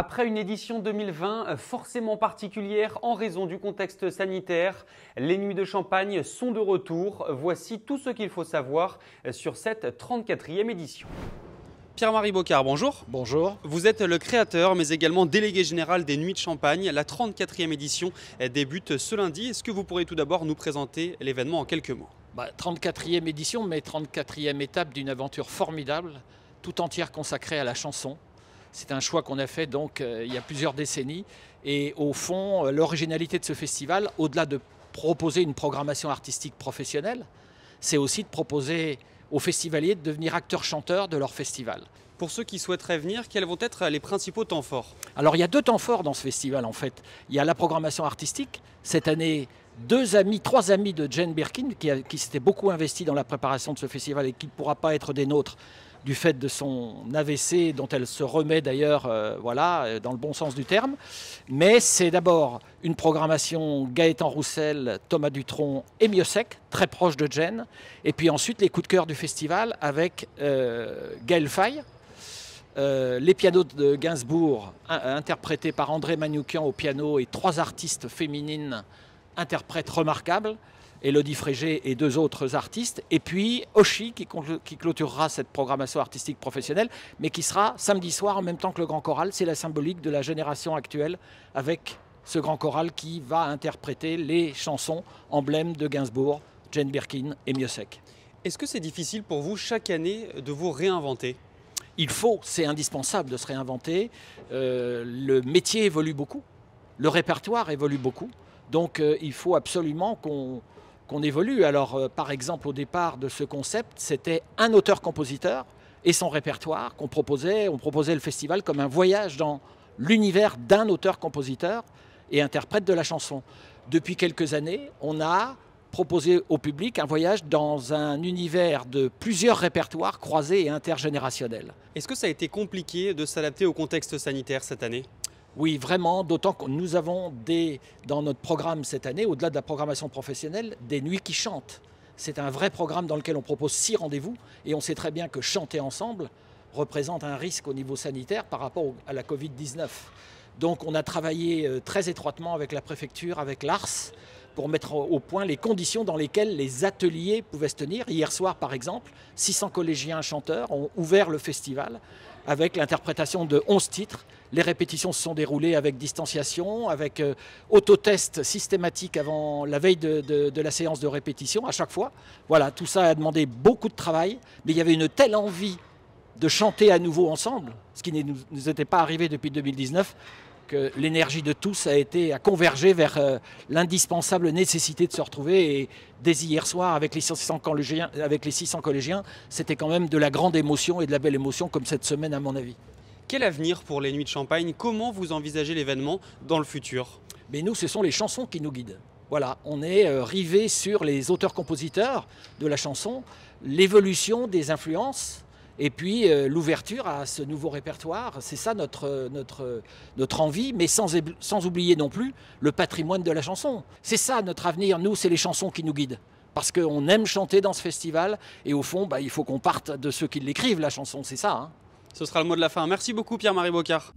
Après une édition 2020 euh, forcément particulière en raison du contexte sanitaire, les nuits de champagne sont de retour. Voici tout ce qu'il faut savoir euh, sur cette 34e édition. Pierre-Marie Bocard, bonjour. Bonjour. Vous êtes le créateur, mais également délégué général des Nuits de Champagne. La 34e édition euh, débute ce lundi. Est-ce que vous pourrez tout d'abord nous présenter l'événement en quelques mots 34e bah, édition, mais 34e étape d'une aventure formidable, tout entière consacrée à la chanson, c'est un choix qu'on a fait donc euh, il y a plusieurs décennies. Et au fond, euh, l'originalité de ce festival, au-delà de proposer une programmation artistique professionnelle, c'est aussi de proposer aux festivaliers de devenir acteurs-chanteurs de leur festival. Pour ceux qui souhaiteraient venir, quels vont être euh, les principaux temps forts Alors il y a deux temps forts dans ce festival en fait. Il y a la programmation artistique. Cette année, deux amis, trois amis de Jane Birkin qui, qui beaucoup investi dans la préparation de ce festival et qui ne pourra pas être des nôtres du fait de son AVC dont elle se remet d'ailleurs, euh, voilà, euh, dans le bon sens du terme. Mais c'est d'abord une programmation Gaëtan Roussel, Thomas Dutronc et Miosek, très proche de Jen. Et puis ensuite les coups de cœur du festival avec euh, Gaël Faye. Euh, les pianos de Gainsbourg, interprétés par André Manoukian au piano et trois artistes féminines interprètes remarquables. Elodie Frégé et deux autres artistes. Et puis Oshi qui, clôturera cette programmation artistique professionnelle, mais qui sera samedi soir en même temps que le Grand Choral. C'est la symbolique de la génération actuelle avec ce Grand Choral qui va interpréter les chansons emblèmes de Gainsbourg, Jane Birkin et Miossec. Est-ce que c'est difficile pour vous chaque année de vous réinventer il faut, c'est indispensable de se réinventer. Euh, le métier évolue beaucoup, le répertoire évolue beaucoup. Donc euh, il faut absolument qu'on qu'on évolue. Alors, euh, par exemple, au départ de ce concept, c'était un auteur-compositeur et son répertoire qu'on proposait. On proposait le festival comme un voyage dans l'univers d'un auteur-compositeur et interprète de la chanson. Depuis quelques années, on a proposé au public un voyage dans un univers de plusieurs répertoires croisés et intergénérationnels. Est-ce que ça a été compliqué de s'adapter au contexte sanitaire cette année oui, vraiment, d'autant que nous avons des, dans notre programme cette année, au-delà de la programmation professionnelle, des nuits qui chantent. C'est un vrai programme dans lequel on propose six rendez-vous et on sait très bien que chanter ensemble représente un risque au niveau sanitaire par rapport à la Covid-19. Donc on a travaillé euh, très étroitement avec la préfecture, avec l'ARS, pour mettre au point les conditions dans lesquelles les ateliers pouvaient se tenir. Hier soir, par exemple, 600 collégiens chanteurs ont ouvert le festival avec l'interprétation de 11 titres. Les répétitions se sont déroulées avec distanciation, avec euh, autotest systématique avant la veille de, la séance de répétition à chaque fois. Voilà, tout ça a demandé beaucoup de travail, mais il y avait une telle envie de chanter à nouveau ensemble, ce qui ne nous était pas arrivé depuis 2019, l'énergie de tous a été à converger vers euh, l'indispensable nécessité de se retrouver. Et dès hier soir, avec les 600 collégiens, avec c'était quand même de la grande émotion et de la belle émotion, comme cette semaine à mon avis. Quel avenir pour les Nuits de Champagne Comment vous envisagez l'événement dans le futur Mais nous, ce sont les chansons qui nous guident. Voilà, on est euh, rivé sur les auteurs-compositeurs de la chanson, l'évolution des influences et puis euh, l'ouverture à ce nouveau répertoire, c'est ça notre, notre, envie, mais sans, oublier non plus le patrimoine de la chanson. C'est ça notre avenir, nous, c'est les chansons qui nous guident parce qu'on aime chanter dans ce festival. Et au fond, bah, il faut qu'on parte de ceux qui l'écrivent, la chanson, c'est ça. Hein. Ce sera le mot de la fin. Merci beaucoup, Pierre-Marie Bocard.